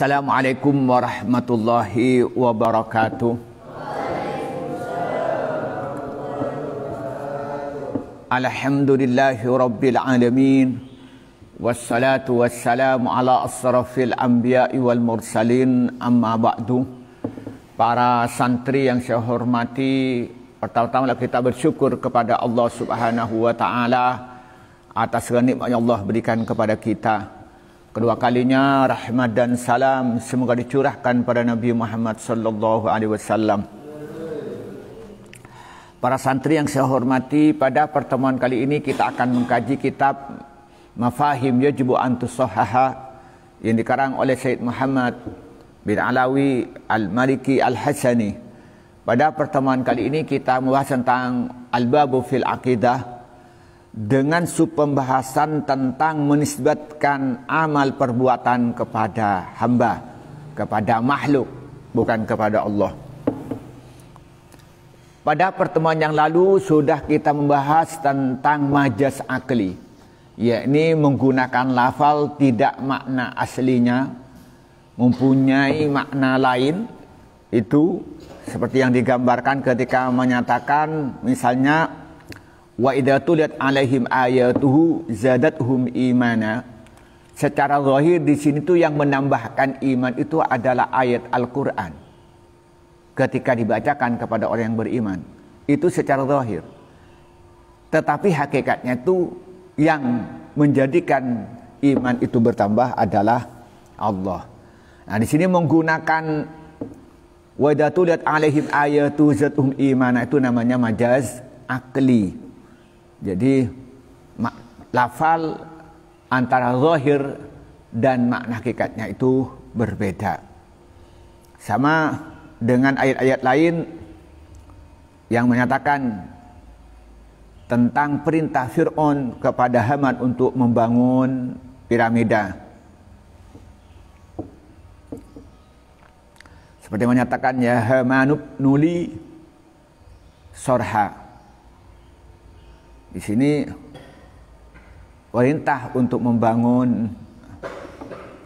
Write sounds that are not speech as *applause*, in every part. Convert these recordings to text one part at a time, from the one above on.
Assalamualaikum warahmatullahi wabarakatuh. Alhamdulillahi rabbil alamin. Wassalatu wassalamu ala asrafil anbiya'i wal mursalin amma ba'du. Para santri yang saya hormati, pertama-tama kita bersyukur kepada Allah Subhanahu wa taala atas nikmat yang Allah berikan kepada kita Kedua kalinya rahmat dan salam semoga dicurahkan pada Nabi Muhammad sallallahu alaihi wasallam. Para santri yang saya hormati, pada pertemuan kali ini kita akan mengkaji kitab Mafahim Yajibu Antusohaha yang dikarang oleh Syed Muhammad bin Alawi Al-Maliki Al-Hassani. Pada pertemuan kali ini kita membahas tentang Al-Babu Fil Aqidah, dengan pembahasan tentang menisbatkan amal perbuatan kepada hamba, kepada makhluk, bukan kepada Allah. Pada pertemuan yang lalu sudah kita membahas tentang majas akli, yakni menggunakan lafal tidak makna aslinya, mempunyai makna lain, itu seperti yang digambarkan ketika menyatakan misalnya Wa idza tuliyat alaihim ayatuhu zadatuhum imana. Secara zahir di sini tuh yang menambahkan iman itu adalah ayat Al-Qur'an. Ketika dibacakan kepada orang yang beriman, itu secara zahir. Tetapi hakikatnya itu yang menjadikan iman itu bertambah adalah Allah. Nah, di sini menggunakan wadatulat alaihim ayatu zatum imana itu namanya majaz akli. Jadi lafal antara zahir dan makna hakikatnya itu berbeda. Sama dengan ayat-ayat lain yang menyatakan tentang perintah Fir'aun kepada Haman untuk membangun piramida. Seperti menyatakan ya Hamanub nuli sorha. Di sini perintah untuk membangun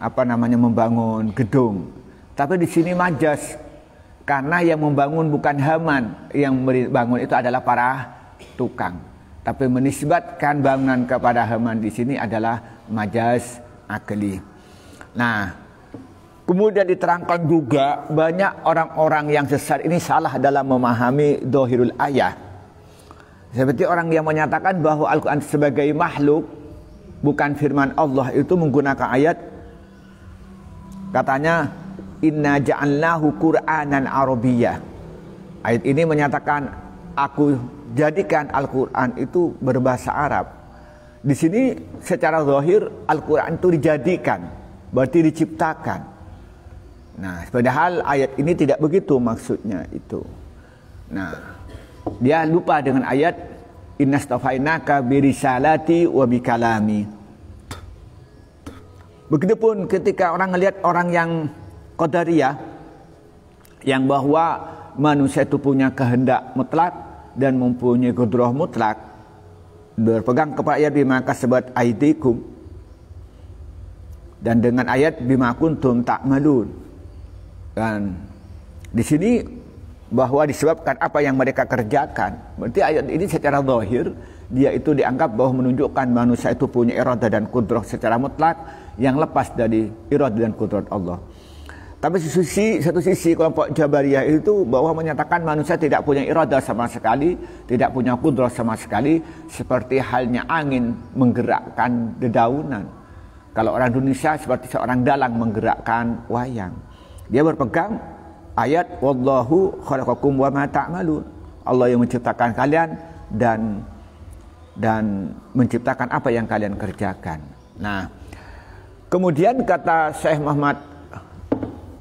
apa namanya membangun gedung. Tapi di sini majas karena yang membangun bukan Haman, yang membangun itu adalah para tukang. Tapi menisbatkan bangunan kepada Haman di sini adalah majas akli. Nah, kemudian diterangkan juga banyak orang-orang yang sesat ini salah dalam memahami dohirul ayah. Seperti orang yang menyatakan bahwa Al-Quran sebagai makhluk bukan firman Allah itu menggunakan ayat katanya inna ja'alnahu qur'anan arabiyah. Ayat ini menyatakan aku jadikan Al-Qur'an itu berbahasa Arab. Di sini secara zahir Al-Qur'an itu dijadikan, berarti diciptakan. Nah, padahal ayat ini tidak begitu maksudnya itu. Nah, dia lupa dengan ayat innastafainaka birisalati wa bikalami. Begitupun ketika orang melihat orang yang qadariyah yang bahwa manusia itu punya kehendak mutlak dan mempunyai kudroh mutlak berpegang kepada ayat bima kasabat aidikum dan dengan ayat bima kuntum malun dan di sini bahwa disebabkan apa yang mereka kerjakan. Berarti ayat ini secara zahir dia itu dianggap bahwa menunjukkan manusia itu punya irada dan kudroh secara mutlak yang lepas dari irada dan kudroh Allah. Tapi sisi, satu sisi kelompok Jabariyah itu bahwa menyatakan manusia tidak punya irada sama sekali, tidak punya kudroh sama sekali, seperti halnya angin menggerakkan dedaunan. Kalau orang Indonesia seperti seorang dalang menggerakkan wayang. Dia berpegang ayat wallahu khalaqakum wa ma ta'malun. Allah yang menciptakan kalian dan dan menciptakan apa yang kalian kerjakan. Nah, kemudian kata Syekh Muhammad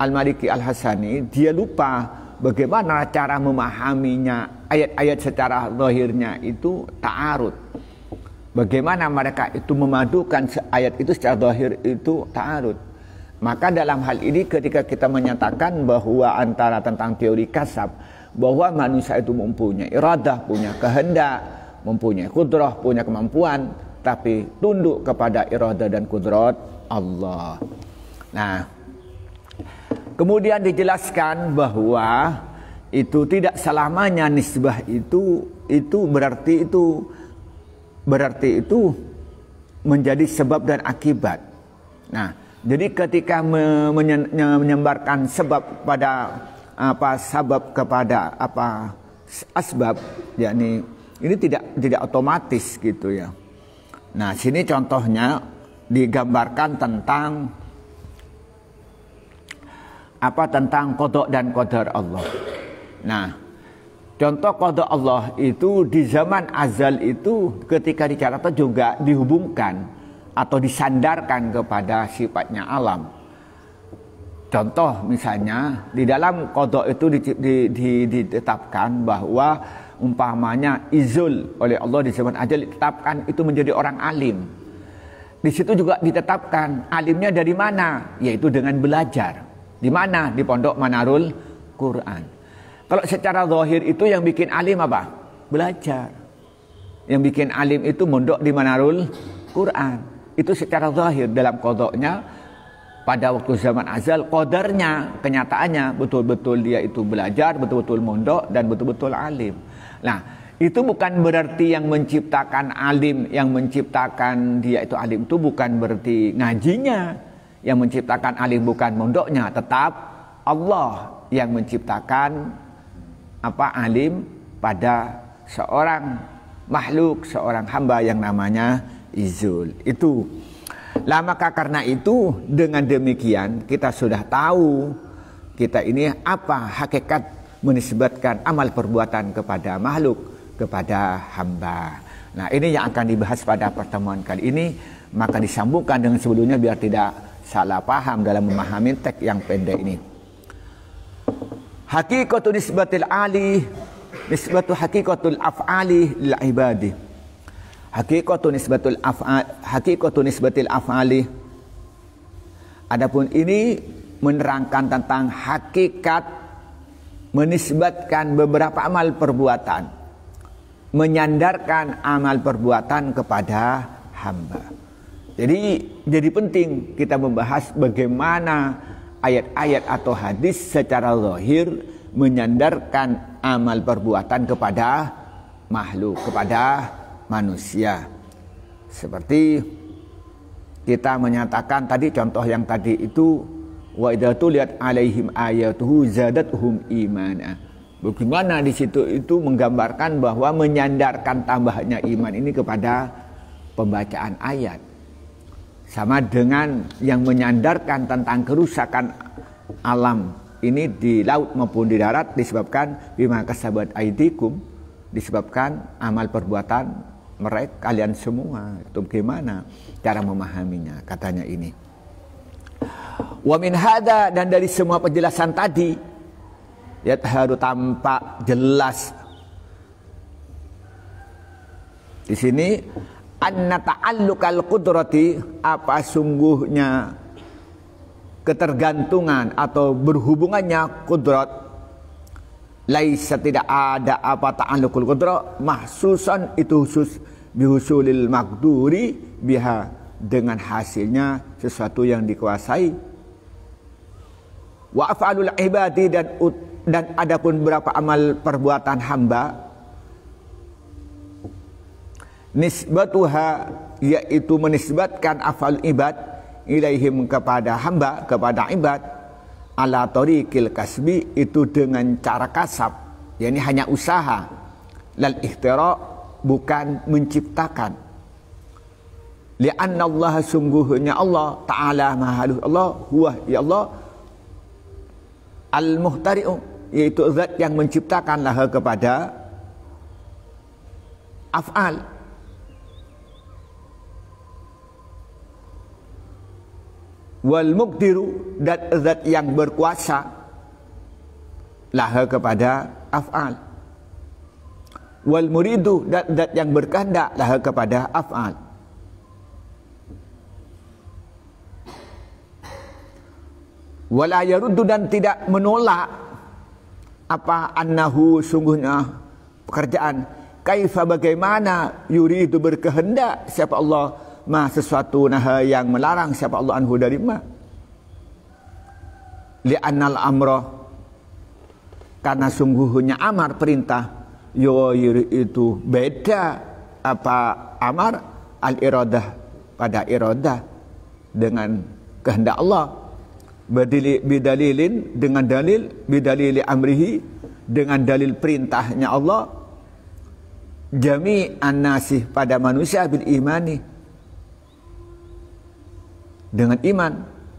Al-Maliki Al-Hasani, dia lupa bagaimana cara memahaminya ayat-ayat secara lahirnya itu ta'arud. Bagaimana mereka itu memadukan ayat itu secara lahir itu ta'arud maka dalam hal ini ketika kita menyatakan bahwa antara tentang teori kasab bahwa manusia itu mempunyai iradah, punya kehendak, mempunyai kudrah, punya kemampuan, tapi tunduk kepada iradah dan kudrat Allah. Nah, kemudian dijelaskan bahwa itu tidak selamanya nisbah itu itu berarti itu berarti itu menjadi sebab dan akibat. Nah, jadi ketika menyebarkan sebab pada apa sabab kepada apa asbab yakni ini tidak tidak otomatis gitu ya. Nah, sini contohnya digambarkan tentang apa tentang kodok dan kodar Allah. Nah, contoh kodok Allah itu di zaman azal itu ketika di juga dihubungkan atau disandarkan kepada sifatnya alam. Contoh misalnya di dalam kodok itu ditetapkan bahwa umpamanya izul oleh Allah disebut aja ditetapkan itu menjadi orang alim. Di situ juga ditetapkan alimnya dari mana? Yaitu dengan belajar. Di mana? Di pondok Manarul Quran. Kalau secara zahir itu yang bikin alim apa? Belajar. Yang bikin alim itu mondok di Manarul Quran itu secara zahir dalam kodoknya pada waktu zaman azal kodarnya kenyataannya betul-betul dia itu belajar betul-betul mondok dan betul-betul alim nah itu bukan berarti yang menciptakan alim yang menciptakan dia itu alim itu bukan berarti ngajinya yang menciptakan alim bukan mondoknya tetap Allah yang menciptakan apa alim pada seorang makhluk seorang hamba yang namanya izul. Itu. Lah maka karena itu dengan demikian kita sudah tahu kita ini apa hakikat menisbatkan amal perbuatan kepada makhluk, kepada hamba. Nah ini yang akan dibahas pada pertemuan kali ini. Maka disambungkan dengan sebelumnya biar tidak salah paham dalam memahami teks yang pendek ini. Hakikatun nisbatil ali nisbatul hakikatul af'ali lil ibadi hakikatun nisbatul af'al hakikatun nisbatil af'ali. Adapun ini menerangkan tentang hakikat menisbatkan beberapa amal perbuatan menyandarkan amal perbuatan kepada hamba. Jadi jadi penting kita membahas bagaimana ayat-ayat atau hadis secara zahir menyandarkan amal perbuatan kepada makhluk, kepada manusia. Seperti kita menyatakan tadi contoh yang tadi itu wa idatu lihat alaihim ayatuhu zadatuhum imana. Bagaimana di situ itu menggambarkan bahwa menyandarkan tambahnya iman ini kepada pembacaan ayat. Sama dengan yang menyandarkan tentang kerusakan alam ini di laut maupun di darat disebabkan bima kasabat aidikum disebabkan amal perbuatan mereka kalian semua itu bagaimana cara memahaminya katanya ini wa min hada dan dari semua penjelasan tadi ya harus tampak jelas di sini anna ta'alluqal qudrati apa sungguhnya ketergantungan atau berhubungannya kudrat laisa tidak ada apa ta'alukul qudra mahsusan itu khusus bihusulil makduri biha dengan hasilnya sesuatu yang dikuasai wa af'alul ibadi dan dan adapun beberapa amal perbuatan hamba nisbatuha yaitu menisbatkan afal ibad ilaihim kepada hamba kepada ibad ala tariqil kasbi itu dengan cara kasab yakni hanya usaha lal ihtira bukan menciptakan li anna Allah sungguhnya Allah taala mahaluh Allah huwa ya Allah al muhtari yaitu zat yang menciptakan lah kepada af'al wal muktiru dan zat yang berkuasa laha kepada af'al wal muridu dan zat yang berkehendak laha kepada af'al wala yaruddu dan tidak menolak apa annahu sungguhnya pekerjaan kaifa bagaimana yuridu berkehendak siapa Allah ma sesuatu nah yang melarang siapa Allah anhu dari ma li anal amra karena sungguhnya amar perintah yo itu beda apa amar al iradah pada iradah dengan kehendak Allah Badili, bidalilin dengan dalil bidalili amrihi dengan dalil perintahnya Allah jami an nasih pada manusia bil imani dengan iman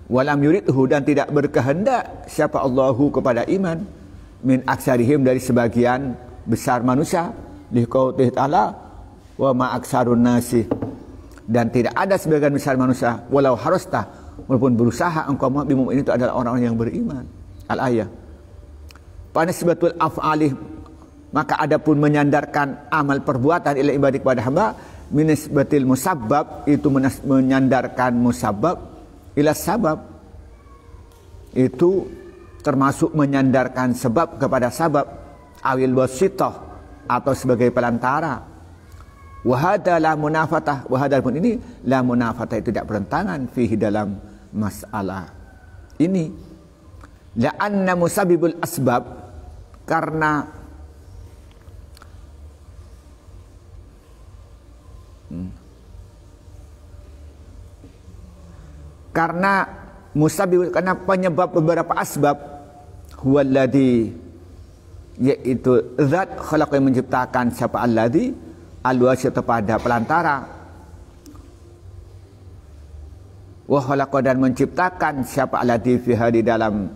walam yuridhu dan tidak berkehendak siapa Allahu kepada iman min aksarihim dari sebagian besar manusia liqautih ta'ala wa ma aksarun nasi dan tidak ada sebagian besar manusia walau harusta walaupun berusaha engkau mau ini itu adalah orang-orang yang beriman al ayah sebetul af'alih maka adapun menyandarkan amal perbuatan ila ibadik kepada hamba minisbatil musabab itu menyandarkan musabab ila sabab itu termasuk menyandarkan sebab kepada sabab awil wasitoh atau sebagai pelantara wahadalah munafatah wahadal pun ini la munafatah itu tidak bertentangan fihi dalam masalah ini anna musabibul asbab karena Karena musabib karena penyebab beberapa asbab huwallazi yaitu zat khalaq yang menciptakan siapa allazi alwasya pada pelantara wa khalaqa dan menciptakan siapa allazi fiha di dalam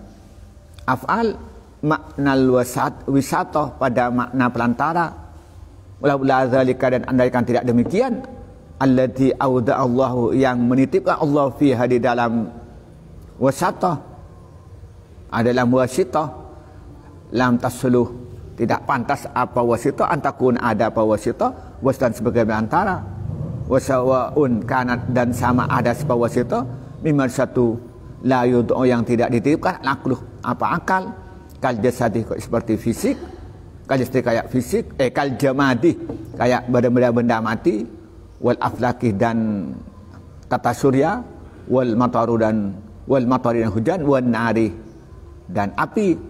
af'al makna wasat wisatoh pada makna pelantara la zalika dan andaikan tidak demikian allati auda allah yang menitipkan Allah fi di dalam wasatah adalah ah, wasitah lam tasluh tidak pantas apa wasitah antakun ada apa wasitah wasdan sebagai antara wasawaun kanat dan sama ada apa wasitah mimar satu la yud'u yang tidak dititipkan akluh apa akal kal jasadi seperti fisik kal istri kayak fisik eh kal jamadi kayak benda-benda benda mati wal aflaki dan kata surya wal mataru dan wal matari dan hujan wal nari dan api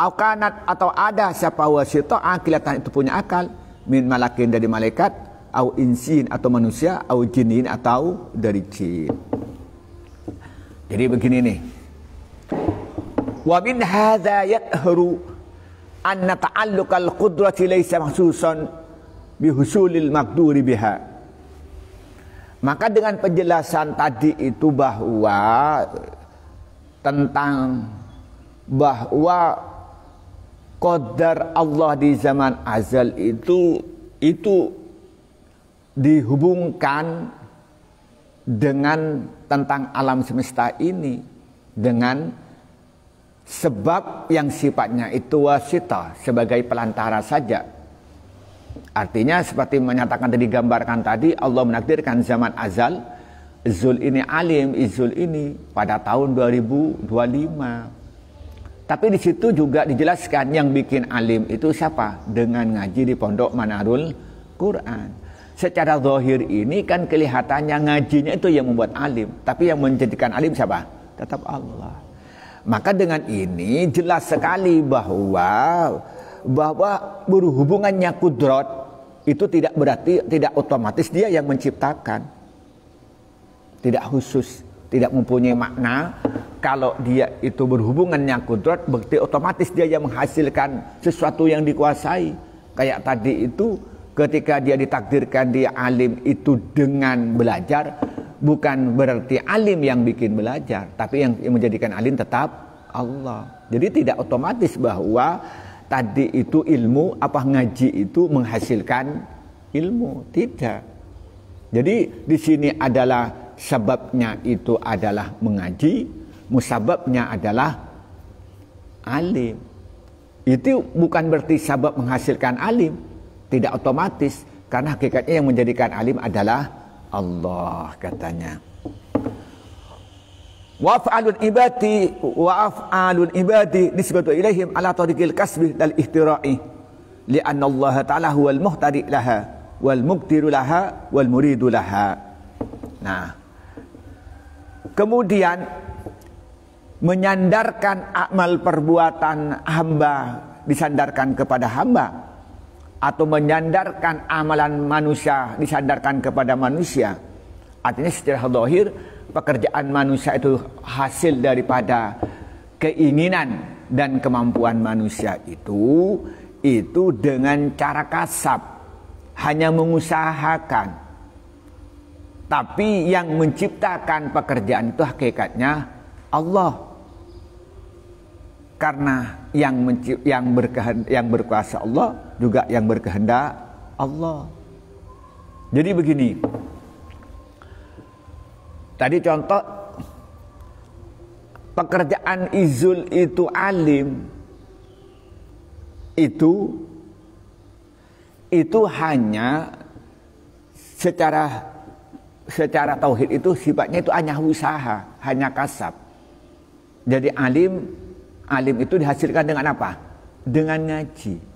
aukanat atau ada siapa wasito akilatan ah, itu punya akal min malakin dari malaikat au insin atau manusia au jinin atau dari jin jadi begini nih wa min hadza yakhru anna ta'alluqal qudrati laysa mahsusan bihusulil maqduri biha maka dengan penjelasan tadi itu bahwa tentang bahwa qadar Allah di zaman azal itu itu dihubungkan dengan tentang alam semesta ini dengan Sebab yang sifatnya itu wasita sebagai pelantara saja. Artinya seperti menyatakan tadi gambarkan tadi Allah menakdirkan zaman azal Zul ini alim, zul ini pada tahun 2025. Tapi di situ juga dijelaskan yang bikin alim itu siapa? Dengan ngaji di pondok Manarul Quran secara zahir ini kan kelihatannya ngajinya itu yang membuat alim tapi yang menjadikan alim siapa tetap Allah maka dengan ini jelas sekali bahwa bahwa berhubungannya kudrot itu tidak berarti tidak otomatis dia yang menciptakan. Tidak khusus, tidak mempunyai makna kalau dia itu berhubungannya kudrot berarti otomatis dia yang menghasilkan sesuatu yang dikuasai. Kayak tadi itu ketika dia ditakdirkan dia alim itu dengan belajar bukan berarti alim yang bikin belajar, tapi yang menjadikan alim tetap Allah. Jadi tidak otomatis bahwa tadi itu ilmu apa ngaji itu menghasilkan ilmu, tidak. Jadi di sini adalah sebabnya itu adalah mengaji, musababnya adalah alim. Itu bukan berarti sebab menghasilkan alim, tidak otomatis karena hakikatnya yang menjadikan alim adalah Allah katanya. Wa af'alul ibadi wa af'alul ibadi nisbatu ilaihim ala tariqil kasbi dal ihtira'i li'anna Allah ta'ala huwal muhtadi laha wal muqtiru laha wal muridu laha. Nah, kemudian menyandarkan amal perbuatan hamba disandarkan kepada hamba atau menyandarkan amalan manusia disandarkan kepada manusia. Artinya secara dohir pekerjaan manusia itu hasil daripada keinginan dan kemampuan manusia itu itu dengan cara kasab hanya mengusahakan tapi yang menciptakan pekerjaan itu hakikatnya Allah karena yang yang yang berkuasa Allah juga yang berkehendak Allah. Jadi begini. Tadi contoh pekerjaan izul itu alim itu itu hanya secara secara tauhid itu sifatnya itu hanya usaha, hanya kasab. Jadi alim alim itu dihasilkan dengan apa? Dengan ngaji.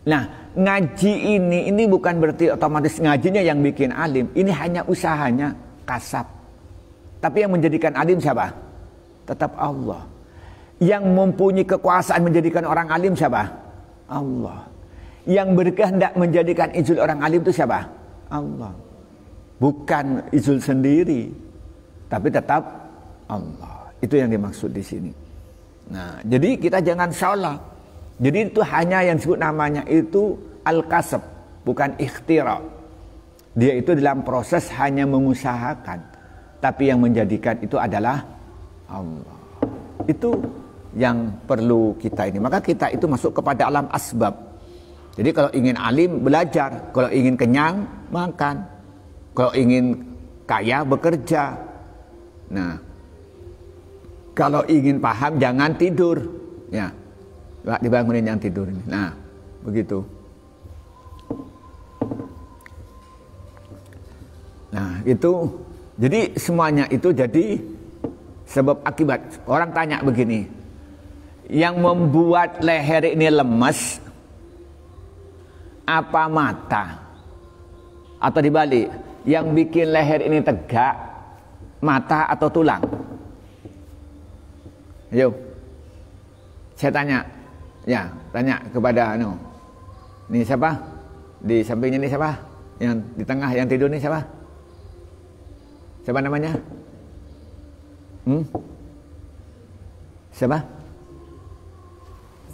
Nah, ngaji ini ini bukan berarti otomatis ngajinya yang bikin alim. Ini hanya usahanya kasab. Tapi yang menjadikan alim siapa? Tetap Allah. Yang mempunyai kekuasaan menjadikan orang alim siapa? Allah. Yang berkehendak menjadikan izul orang alim itu siapa? Allah. Bukan izul sendiri, tapi tetap Allah. Itu yang dimaksud di sini. Nah, jadi kita jangan salah jadi itu hanya yang disebut namanya itu al-kasab, bukan ikhtira. Dia itu dalam proses hanya mengusahakan, tapi yang menjadikan itu adalah Allah. Itu yang perlu kita ini. Maka kita itu masuk kepada alam asbab. Jadi kalau ingin alim belajar, kalau ingin kenyang makan, kalau ingin kaya bekerja. Nah, kalau ingin paham jangan tidur. Ya, dibangunin yang tidur ini. Nah, begitu. Nah, itu jadi semuanya itu jadi sebab akibat. Orang tanya begini, yang membuat leher ini lemes apa mata? Atau dibalik, yang bikin leher ini tegak mata atau tulang? Ayo, saya tanya, Ya, tanya kepada anu. Ini siapa? Di sampingnya ini siapa? Yang di tengah yang tidur ini siapa? Siapa namanya? Hmm? Siapa?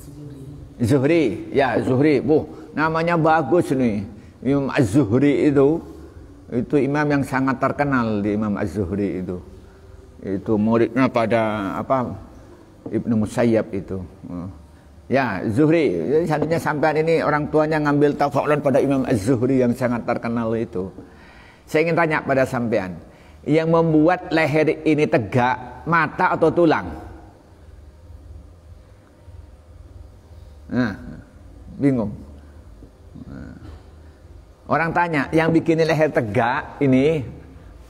Zuhri. Zuhri. Ya, Zuhri. Bu, namanya bagus nih. Imam Az-Zuhri itu itu imam yang sangat terkenal di Imam Az-Zuhri itu. Itu muridnya pada apa? Ibnu Musayyab itu. Hmm. Ya, Zuhri. Jadi seandainya sampean ini orang tuanya ngambil tafa'ulan pada Imam Az-Zuhri yang sangat terkenal itu. Saya ingin tanya pada sampean, yang membuat leher ini tegak, mata atau tulang? Nah, bingung. Nah, orang tanya, yang bikin leher tegak ini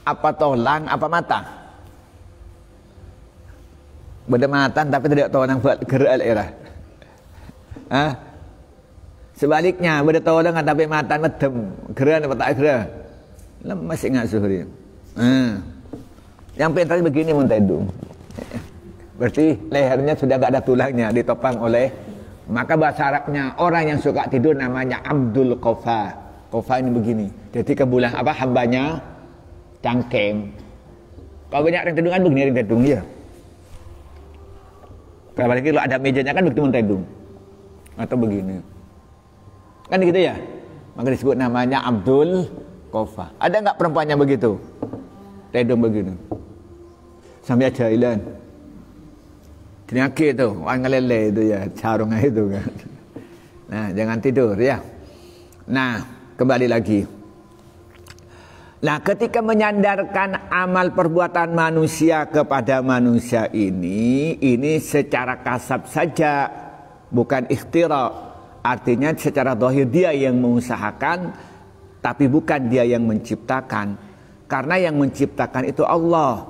apa tulang, apa mata? Benda mata, tapi tidak tahu yang buat gerak leher. Ya, ah Sebaliknya, beda tahu dengan tapi mata medem, Gerah apa tak gerah? lemas ingat suhri. Yang pentas begini mun Berarti lehernya sudah tidak ada tulangnya, ditopang oleh maka bahasa Arabnya orang yang suka tidur namanya Abdul Kofa. Kofa ini begini. Jadi kebulan apa hambanya cangkem. Kalau banyak yang tidur kan begini orang tidur ya. kalau ada mejanya kan begitu mentedung atau begini. Kan gitu ya? Maka disebut namanya Abdul Kofa. Ada nggak perempuannya begitu? Redom begini. Sampai aja ilan itu, orang lele itu ya, sarungnya itu kan. Nah, jangan tidur ya. Nah, kembali lagi. Nah, ketika menyandarkan amal perbuatan manusia kepada manusia ini, ini secara kasat saja bukan ikhtira. Artinya secara dohir dia yang mengusahakan, tapi bukan dia yang menciptakan. Karena yang menciptakan itu Allah.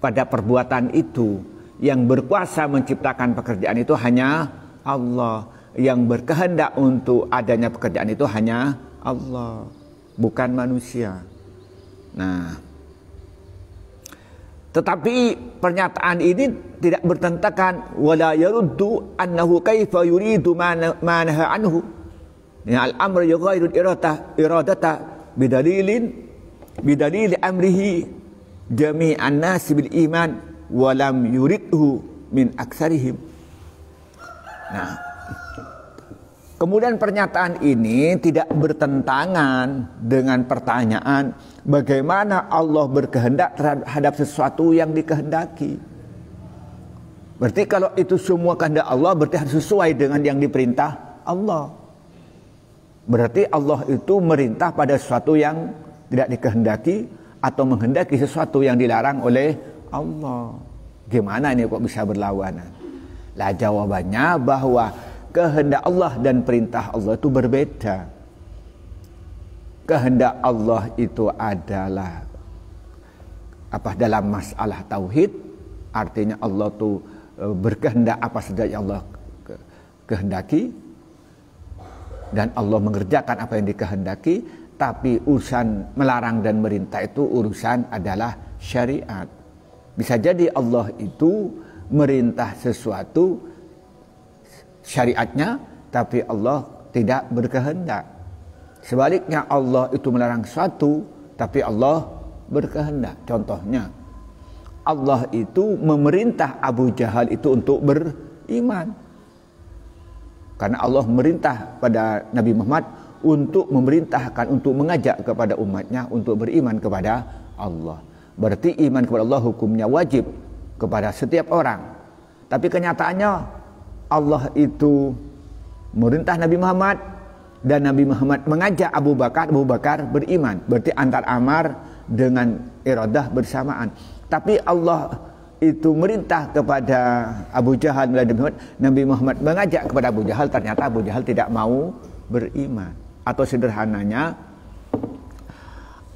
Pada perbuatan itu, yang berkuasa menciptakan pekerjaan itu hanya Allah. Yang berkehendak untuk adanya pekerjaan itu hanya Allah, bukan manusia. Nah, tetapi pernyataan ini tidak bertentangan wala yaruddu annahu kaifa yuridu ma anhu. Ya al-amr yughayyiru irata iradata bidalilin bidalil amrihi jami'an nas bil iman walam yuridhu min aksarihim. Nah, kemudian pernyataan ini tidak bertentangan dengan pertanyaan bagaimana Allah berkehendak terhadap sesuatu yang dikehendaki. Berarti kalau itu semua kehendak Allah berarti harus sesuai dengan yang diperintah Allah. Berarti Allah itu merintah pada sesuatu yang tidak dikehendaki atau menghendaki sesuatu yang dilarang oleh Allah. Gimana ini kok bisa berlawanan? Lah jawabannya bahwa kehendak Allah dan perintah Allah itu berbeda kehendak Allah itu adalah apa dalam masalah tauhid artinya Allah tuh e, berkehendak apa saja yang Allah kehendaki dan Allah mengerjakan apa yang dikehendaki tapi urusan melarang dan merintah itu urusan adalah syariat bisa jadi Allah itu merintah sesuatu syariatnya tapi Allah tidak berkehendak Sebaliknya Allah itu melarang satu, tapi Allah berkehendak. Contohnya, Allah itu memerintah Abu Jahal itu untuk beriman. Karena Allah merintah pada Nabi Muhammad untuk memerintahkan, untuk mengajak kepada umatnya untuk beriman kepada Allah. Berarti iman kepada Allah hukumnya wajib kepada setiap orang. Tapi kenyataannya Allah itu merintah Nabi Muhammad dan Nabi Muhammad mengajak Abu Bakar, Abu Bakar beriman. Berarti antar amar dengan iradah bersamaan. Tapi Allah itu merintah kepada Abu Jahal melalui Muhammad, Nabi Muhammad mengajak kepada Abu Jahal, ternyata Abu Jahal tidak mau beriman. Atau sederhananya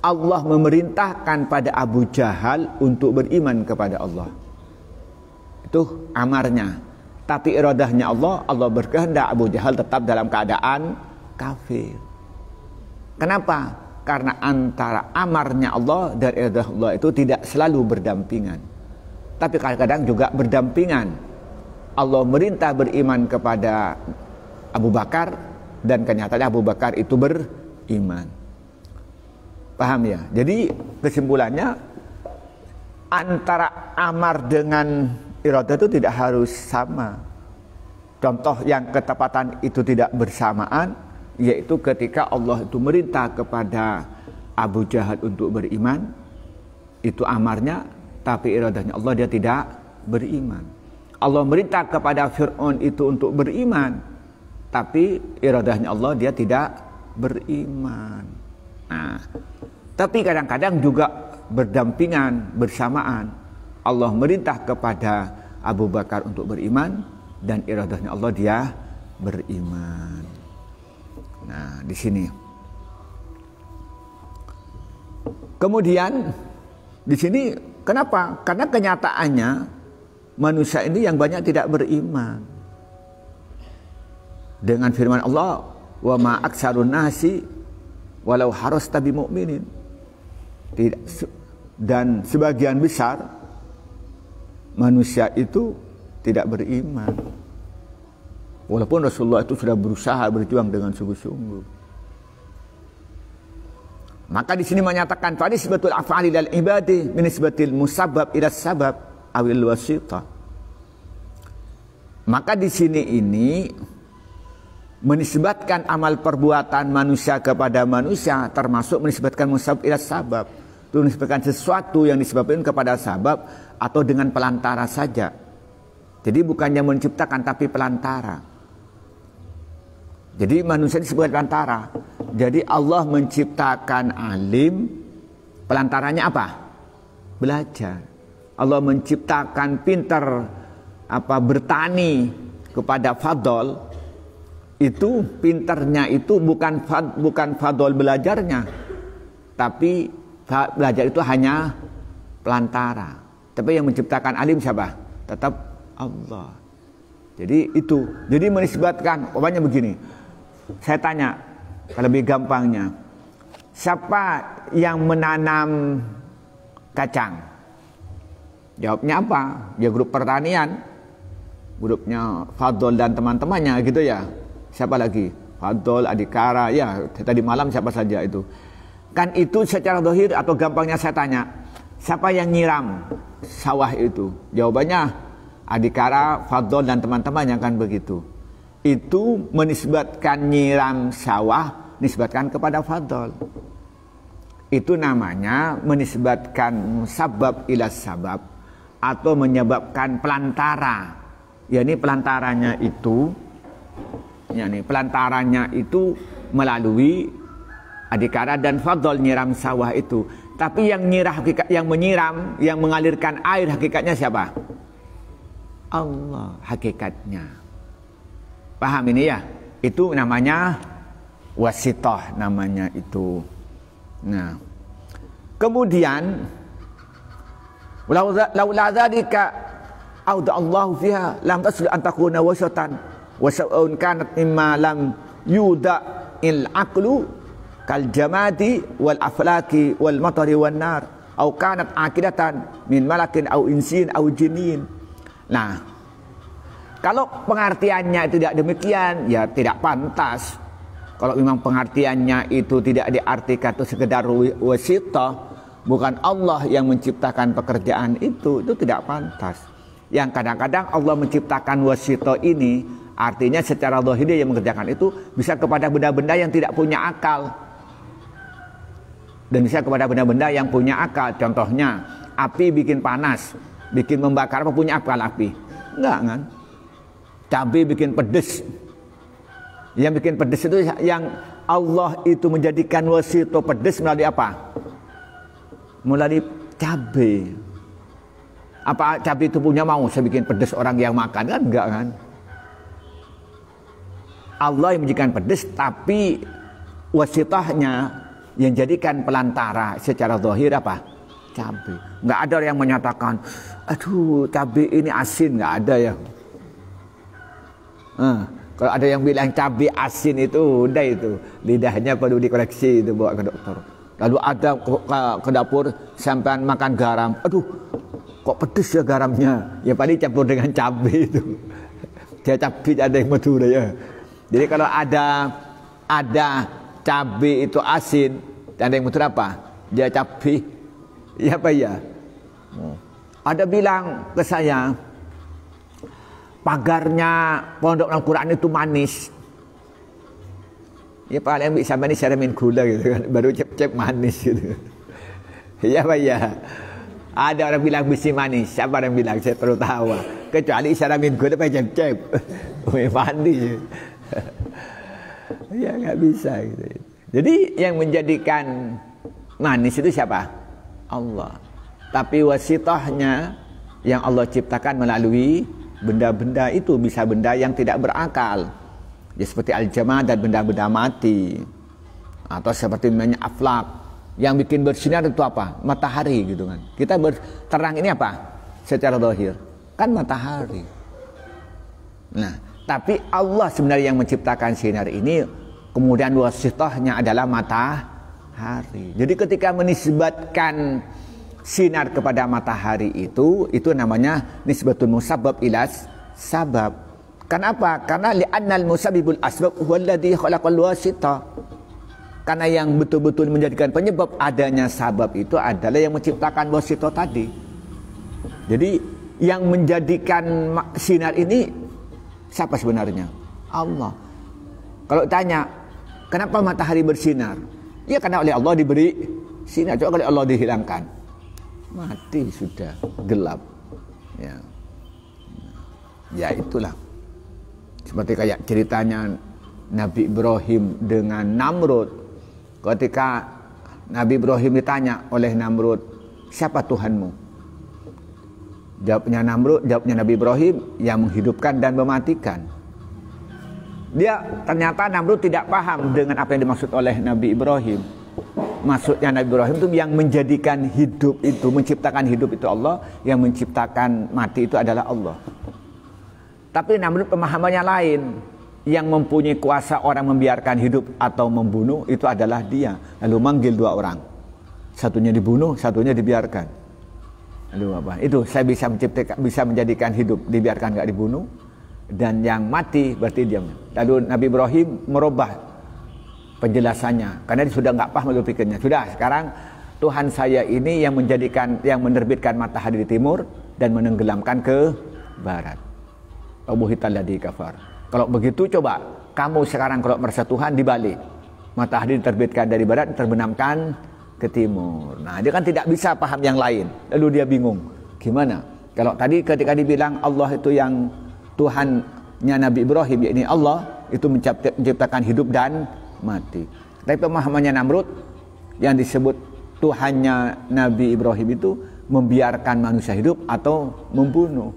Allah memerintahkan pada Abu Jahal untuk beriman kepada Allah. Itu amarnya. Tapi iradahnya Allah, Allah berkehendak Abu Jahal tetap dalam keadaan kafir. Kenapa? Karena antara amarnya Allah dan iradah Allah itu tidak selalu berdampingan. Tapi kadang-kadang juga berdampingan. Allah merintah beriman kepada Abu Bakar dan kenyataannya Abu Bakar itu beriman. Paham ya? Jadi kesimpulannya antara amar dengan iradah itu tidak harus sama. Contoh yang ketepatan itu tidak bersamaan, yaitu ketika Allah itu merintah kepada Abu Jahal untuk beriman itu amarnya tapi iradahnya Allah dia tidak beriman Allah merintah kepada Fir'aun itu untuk beriman tapi iradahnya Allah dia tidak beriman nah tapi kadang-kadang juga berdampingan bersamaan Allah merintah kepada Abu Bakar untuk beriman dan iradahnya Allah dia beriman Nah, di sini. Kemudian di sini kenapa? Karena kenyataannya manusia ini yang banyak tidak beriman. Dengan firman Allah, "Wa ma aktsarun nasi walau harus tabi mukminin." Tidak dan sebagian besar manusia itu tidak beriman. Walaupun Rasulullah itu sudah berusaha berjuang dengan sungguh-sungguh. Maka di sini menyatakan tadi sebetul af'ali lil ibadi min nisbatil musabab ila sabab awil wasita. Maka di sini ini menisbatkan amal perbuatan manusia kepada manusia termasuk menisbatkan musabab ila sabab. Itu menisbatkan sesuatu yang disebabkan kepada sabab atau dengan pelantara saja. Jadi bukannya menciptakan tapi pelantara. Jadi manusia ini sebagai pelantara. Jadi Allah menciptakan alim, pelantarannya apa? Belajar. Allah menciptakan pintar apa bertani kepada fadol itu pinternya itu bukan fad, bukan fadol belajarnya tapi belajar itu hanya pelantara tapi yang menciptakan alim siapa tetap Allah jadi itu jadi menisbatkan pokoknya begini saya tanya, lebih gampangnya, siapa yang menanam kacang? Jawabnya apa? Ya grup pertanian, grupnya Fadol dan teman-temannya gitu ya. Siapa lagi? Fadol, Adikara, ya tadi malam siapa saja itu. Kan itu secara dohir atau gampangnya saya tanya, siapa yang nyiram sawah itu? Jawabannya Adikara, Fadol dan teman-temannya kan begitu itu menisbatkan nyiram sawah nisbatkan kepada fadl. Itu namanya menisbatkan sabab ila sabab atau menyebabkan pelantara. yakni pelantaranya itu yakni pelantaranya itu melalui adikara dan fadl nyiram sawah itu. Tapi yang nyirah yang menyiram, yang mengalirkan air hakikatnya siapa? Allah hakikatnya. Paham ini ya? Itu namanya wasitoh namanya itu. Nah, kemudian laula dzalika auda Allahu fiha lam tasul antakuna takuna wasatan wa kanat mimma lam yuda il aqlu kal jamadi wal aflaki wal matari wan nar au kanat akidatan min malakin au insin au jinin. Nah, kalau pengertiannya tidak demikian, ya tidak pantas. Kalau memang pengertiannya itu tidak diartikan itu sekedar wasita, bukan Allah yang menciptakan pekerjaan itu, itu tidak pantas. Yang kadang-kadang Allah menciptakan wasito ini, artinya secara dohir yang mengerjakan itu bisa kepada benda-benda yang tidak punya akal. Dan bisa kepada benda-benda yang punya akal. Contohnya, api bikin panas, bikin membakar apa punya akal api? Enggak kan? cabai bikin pedes yang bikin pedes itu yang Allah itu menjadikan wasito pedes melalui apa melalui cabai apa cabai itu punya mau saya bikin pedes orang yang makan kan enggak kan Allah yang menjadikan pedes tapi wasitahnya yang jadikan pelantara secara zahir apa? Cabai. Enggak ada yang menyatakan, aduh cabai ini asin, enggak ada ya. Uh, kalau ada yang bilang cabai asin itu udah itu lidahnya perlu dikoreksi itu bawa ke dokter. Lalu ada ke, ke, dapur sampean makan garam. Aduh, kok pedes ya garamnya? Ya paling campur dengan cabai itu. *laughs* Dia cabai ada yang madura ya. Jadi kalau ada ada cabai itu asin, ada yang madura apa? Dia cabai. *laughs* Ya apa ya? Hmm. Ada bilang ke saya, pagarnya pondok Al-Quran itu manis. Ya paling bisa manis saya min gula gitu kan. Baru cep-cep manis gitu. *laughs* Iya Pak ya. Ada orang bilang besi manis. Siapa yang bilang? Saya perlu tahu. Kecuali saya min gula pak cep-cep. *laughs* manis. *laughs* ya nggak bisa gitu. Jadi yang menjadikan manis itu siapa? Allah. Tapi wasitahnya yang Allah ciptakan melalui benda-benda itu bisa benda yang tidak berakal ya seperti aljama dan benda-benda mati atau seperti namanya aflak yang bikin bersinar itu apa matahari gitu kan kita terang ini apa secara dohir kan matahari nah tapi Allah sebenarnya yang menciptakan sinar ini kemudian wasitohnya adalah matahari jadi ketika menisbatkan sinar kepada matahari itu itu namanya nisbatun musabab ilas sabab. Kenapa? Karena li'annal musabibul asbab huwallazi khalaqal wasita. Karena yang betul-betul menjadikan penyebab adanya sabab itu adalah yang menciptakan wasito tadi. Jadi yang menjadikan sinar ini siapa sebenarnya? Allah. Kalau tanya, kenapa matahari bersinar? Ya karena oleh Allah diberi sinar, coba kalau Allah dihilangkan mati sudah gelap ya ya itulah seperti kayak ceritanya Nabi Ibrahim dengan Namrud ketika Nabi Ibrahim ditanya oleh Namrud siapa Tuhanmu jawabnya Namrud jawabnya Nabi Ibrahim yang menghidupkan dan mematikan dia ternyata Namrud tidak paham dengan apa yang dimaksud oleh Nabi Ibrahim maksudnya Nabi Ibrahim itu yang menjadikan hidup itu, menciptakan hidup itu Allah, yang menciptakan mati itu adalah Allah. Tapi namun pemahamannya lain, yang mempunyai kuasa orang membiarkan hidup atau membunuh itu adalah dia. Lalu manggil dua orang, satunya dibunuh, satunya dibiarkan. Lalu apa? Itu saya bisa menciptakan, bisa menjadikan hidup, dibiarkan nggak dibunuh, dan yang mati berarti diam. Lalu Nabi Ibrahim merubah penjelasannya karena dia sudah nggak paham pikirnya. sudah sekarang Tuhan saya ini yang menjadikan yang menerbitkan matahari di timur dan menenggelamkan ke barat Abu Hital di kafar kalau begitu coba kamu sekarang kalau merasa Tuhan di dibalik matahari diterbitkan dari barat terbenamkan ke timur nah dia kan tidak bisa paham yang lain lalu dia bingung gimana kalau tadi ketika dibilang Allah itu yang Tuhannya Nabi Ibrahim yakni Allah itu menciptakan hidup dan mati. Tapi pemahamannya Namrud yang disebut Tuhannya Nabi Ibrahim itu membiarkan manusia hidup atau membunuh.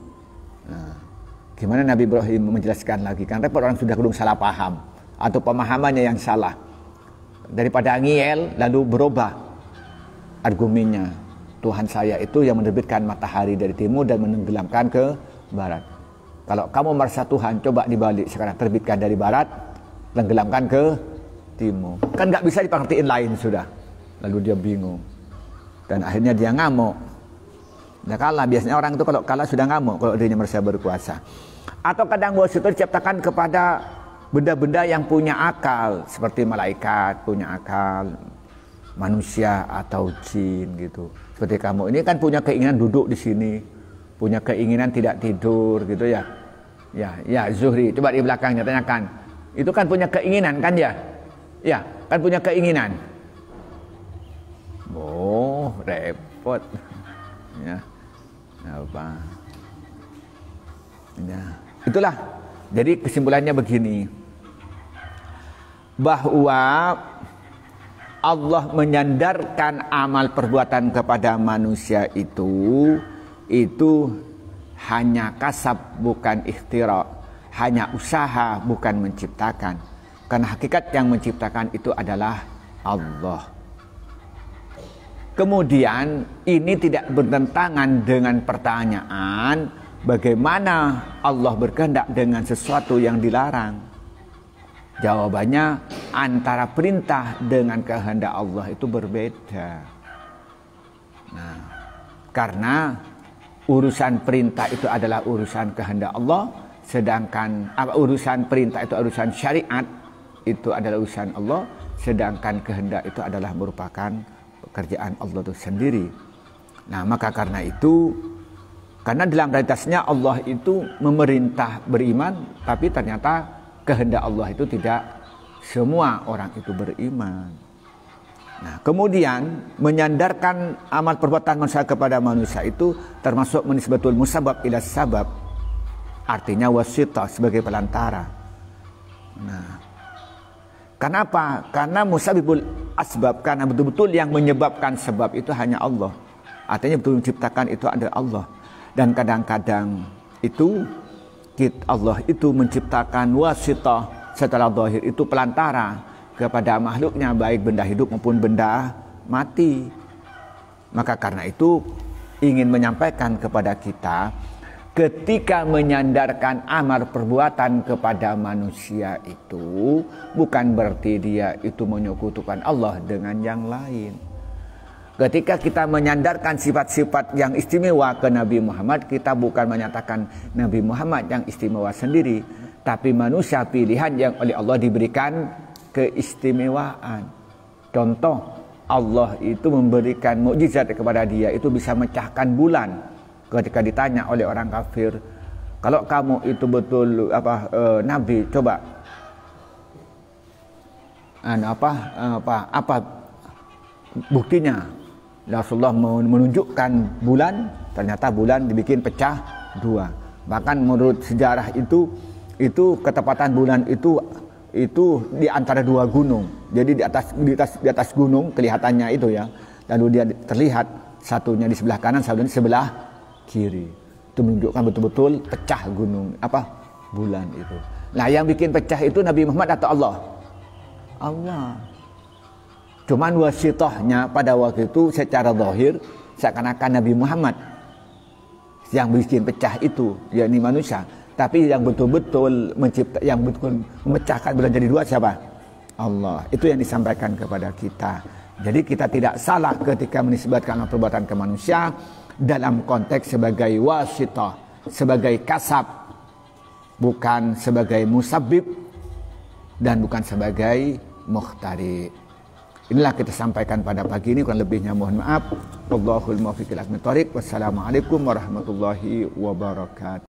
Nah, gimana Nabi Ibrahim menjelaskan lagi? Karena orang sudah belum salah paham atau pemahamannya yang salah. Daripada ngiel lalu berubah argumennya. Tuhan saya itu yang menerbitkan matahari dari timur dan menenggelamkan ke barat. Kalau kamu merasa Tuhan, coba dibalik sekarang terbitkan dari barat, tenggelamkan ke hatimu. Kan nggak bisa dipengertiin lain sudah. Lalu dia bingung. Dan akhirnya dia ngamuk. Dia kalah. Biasanya orang itu kalau kalah sudah ngamuk. Kalau dirinya merasa berkuasa. Atau kadang bos itu diciptakan kepada benda-benda yang punya akal. Seperti malaikat punya akal. Manusia atau jin gitu. Seperti kamu. Ini kan punya keinginan duduk di sini. Punya keinginan tidak tidur gitu ya. Ya, ya Zuhri. Coba di belakangnya tanyakan. Itu kan punya keinginan kan ya? Ya, kan punya keinginan. Oh, repot. Ya, ya. Apa? Ya. Itulah. Jadi kesimpulannya begini. Bahwa Allah menyandarkan amal perbuatan kepada manusia itu itu hanya kasab bukan ikhtira, hanya usaha bukan menciptakan. Karena hakikat yang menciptakan itu adalah Allah. Kemudian ini tidak bertentangan dengan pertanyaan bagaimana Allah berkehendak dengan sesuatu yang dilarang. Jawabannya antara perintah dengan kehendak Allah itu berbeda. Nah, karena urusan perintah itu adalah urusan kehendak Allah, sedangkan apa urusan perintah itu urusan syariat, itu adalah urusan Allah, sedangkan kehendak itu adalah merupakan pekerjaan Allah itu sendiri. Nah, maka karena itu karena dalam realitasnya Allah itu memerintah beriman, tapi ternyata kehendak Allah itu tidak semua orang itu beriman. Nah, kemudian menyandarkan amal perbuatan manusia kepada manusia itu termasuk menisbatul musabab ila sabab artinya wasita sebagai pelantara. Nah, karena apa? Karena musabibul asbab karena betul-betul yang menyebabkan sebab itu hanya Allah. Artinya betul menciptakan itu adalah Allah. Dan kadang-kadang itu Allah itu menciptakan wasitah setelah zahir itu pelantara kepada makhluknya baik benda hidup maupun benda mati. Maka karena itu ingin menyampaikan kepada kita ketika menyandarkan amar perbuatan kepada manusia itu bukan berarti dia itu menyekutukan Allah dengan yang lain. Ketika kita menyandarkan sifat-sifat yang istimewa ke Nabi Muhammad, kita bukan menyatakan Nabi Muhammad yang istimewa sendiri, tapi manusia pilihan yang oleh Allah diberikan keistimewaan. Contoh, Allah itu memberikan mukjizat kepada dia itu bisa mecahkan bulan ketika ditanya oleh orang kafir kalau kamu itu betul apa e, nabi coba anu apa eh, apa apa buktinya Rasulullah menunjukkan bulan ternyata bulan dibikin pecah dua bahkan menurut sejarah itu itu ketepatan bulan itu itu di antara dua gunung jadi di atas di atas di atas gunung kelihatannya itu ya lalu dia terlihat satunya di sebelah kanan satunya di sebelah kiri. Itu menunjukkan betul-betul pecah gunung apa bulan itu. Nah, yang bikin pecah itu Nabi Muhammad atau Allah? Allah. Cuman wasitohnya pada waktu itu secara zahir seakan-akan Nabi Muhammad yang bikin pecah itu, yakni manusia. Tapi yang betul-betul mencipta, yang betul memecahkan bulan jadi dua siapa? Allah. Itu yang disampaikan kepada kita. Jadi kita tidak salah ketika menisbatkan perbuatan ke manusia, dalam konteks sebagai wasita, sebagai kasab, bukan sebagai musabib dan bukan sebagai muhtari. Inilah kita sampaikan pada pagi ini kurang lebihnya mohon maaf. Wallahul muwaffiq ila Wassalamualaikum warahmatullahi wabarakatuh.